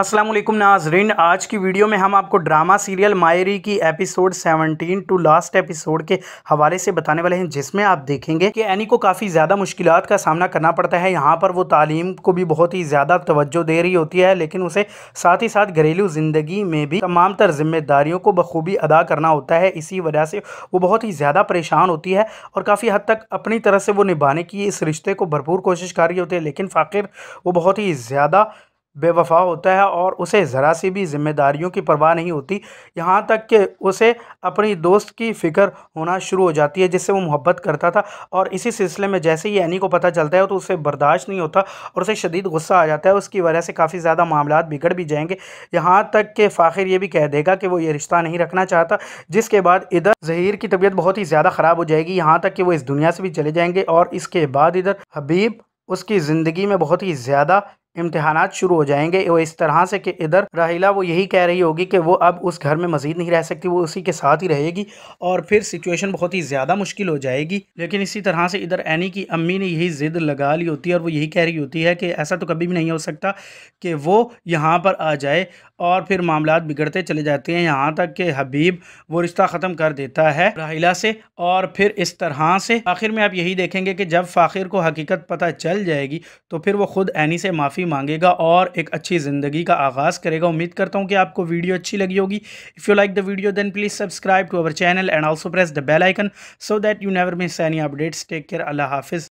असलम नाजरीन आज की वीडियो में हम आपको ड्रामा सीरियल मायरी की एपिसोड 17 टू लास्ट एपिसोड के हवाले से बताने वाले हैं जिसमें आप देखेंगे कि एनी को काफ़ी ज़्यादा मुश्किल का सामना करना पड़ता है यहाँ पर वो तालीम को भी बहुत ही ज़्यादा तवज्जो दे रही होती है लेकिन उसे साथ ही साथ घरेलू ज़िंदगी में भी तमाम तर जिम्मेदारियों को बखूबी अदा करना होता है इसी वजह से वो बहुत ही ज़्यादा परेशान होती है और काफ़ी हद तक अपनी तरह से वो निभाने की इस रिश्ते को भरपूर कोशिश कर रही होती है लेकिन फ़ाकिर वो बहुत ही ज़्यादा बेवफा होता है और उसे ज़रा सी भी जिम्मेदारियों की परवाह नहीं होती यहाँ तक कि उसे अपनी दोस्त की फ़िक्र होना शुरू हो जाती है जिससे वो मोहब्बत करता था और इसी सिलसिले में जैसे ही एनी को पता चलता है तो उसे बर्दाश्त नहीं होता और उसे शदीद गुस्सा आ जाता है उसकी वजह से काफ़ी ज़्यादा मामला बिगड़ भी जाएंगे यहाँ तक कि फ़ाखिर ये भी कह देगा कि वो ये रिश्ता नहीं रखना चाहता जिसके बाद इधर जहीर की तबीयत बहुत ही ज़्यादा ख़राब हो जाएगी यहाँ तक कि वो इस दुनिया से भी चले जाएँगे और इसके बाद इधर हबीब उसकी ज़िंदगी में बहुत ही ज़्यादा इम्तहान शुरू हो जाएंगे वो इस तरह से कि इधर राहिला वो यही कह रही होगी कि वो अब उस घर में मजीद नहीं रह सकती वो उसी के साथ ही रहेगी और फिर सिचुएशन बहुत ही ज़्यादा मुश्किल हो जाएगी लेकिन इसी तरह से इधर एनी की अम्मी ने यही ज़िद लगा ली होती है और वो यही कह रही होती है कि ऐसा तो कभी भी नहीं हो सकता कि वो यहाँ पर आ जाए और फिर मामला बिगड़ते चले जाते हैं यहाँ तक कि हबीब वो रिश्ता ख़त्म कर देता है राहिला से और फिर इस तरह से आखिर में आप यही देखेंगे कि जब फ़ाखिर को हकीकत पता चल जाएगी तो फिर वो ख़ुद एनी से माफ़ी मांगेगा और एक अच्छी ज़िंदगी का आगाज़ करेगा उम्मीद करता हूँ कि आपको वीडियो अच्छी लगी होगी if you like the video then please subscribe to our channel and also press the bell icon so that you never miss any updates take care अल्लाह हाफिज़